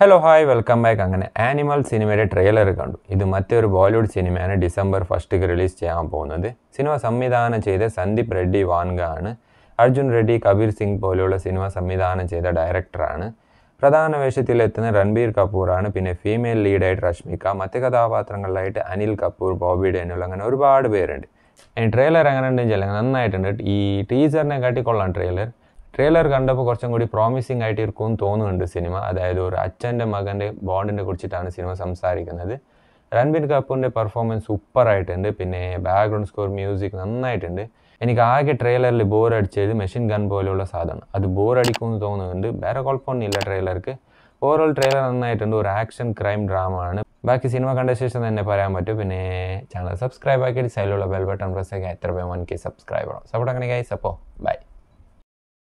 hello hi welcome back അങ്ങനെ animal സിനിമയുടെ trailer കണ്ടു ഇത് മറ്റൊരു ബോളിവുഡ് സിനിമയാണ് ഡിസംബർ ഫസ്റ്റിക്ക് റിലീസ് ചെയ്യാൻ പോകുന്നത് സിനിമ സംവിധാനം ചെയ്ത സന്ദീപ് റെഡ്ഡി വാൻഗ ആണ് അർജുൻ റെഡ്ഡി കബീർ സിംഗ് പോലെയുള്ള സിനിമ സംവിധാനം ചെയ്ത ഡയറക്ടറാണ് പ്രധാന വേഷത്തിലെത്തുന്ന രൺബീർ കപൂറാണ് പിന്നെ ഫീമെയിൽ ലീഡായിട്ട് രശ്മിക മറ്റ് കഥാപാത്രങ്ങളിലായിട്ട് അനിൽ കപൂർ ബോബി ഡെനുള്ള അങ്ങനെ ഒരുപാട് പേരുണ്ട് ട്രെയിലർ എങ്ങനെ ഉണ്ടെന്ന് വെച്ചാൽ നന്നായിട്ടുണ്ട് ഈ ടീച്ചറിനെ കാട്ടിക്കൊള്ളാം ട്രെയിലർ ട്രെയിലർ കണ്ടപ്പോൾ കുറച്ചും കൂടി പ്രോമിസിംഗ് ആയിട്ട് ഇരിക്കും തോന്നുന്നുണ്ട് സിനിമ അതായത് ഒരു അച്ഛൻ്റെ മകൻ്റെ ബോണ്ടിനെ കുറിച്ചിട്ടാണ് സിനിമ സംസാരിക്കുന്നത് രൺബീർ കപൂറിൻ്റെ പെർഫോമൻസ് സൂപ്പറായിട്ടുണ്ട് പിന്നെ ബാക്ക്ഗ്രൗണ്ട് സ്കോർ മ്യൂസിക് നന്നായിട്ടുണ്ട് എനിക്ക് ആകെ ട്രെയിലറിൽ അടിച്ചത് മെഷീൻ ഗൺ പോലെയുള്ള സാധനം അത് അടിക്കുമെന്ന് തോന്നുന്നുണ്ട് വേറെ കുഴപ്പമൊന്നുമില്ല ട്രെയിലർക്ക് ഓവറോൾ ട്രെയിലർ നന്നായിട്ടുണ്ട് ഒരു ആക്ഷൻ ക്രൈം ഡ്രാമ ആണ് ബാക്കി സിനിമ കണ്ട ശേഷം തന്നെ പറയാൻ പറ്റും പിന്നെ ചാനൽ സബ്സ്ക്രൈബ് ആക്കിയിട്ട് സൈഡിലുള്ള ബെൽ ബട്ടൺ പ്രസ് ആക്കി എത്ര വൺ കെ സബ്സ്ക്രൈബ് ആണോ സപ്പോർട്ട് അങ്ങനെ ഗൈസ് സപ്പോ ബൈ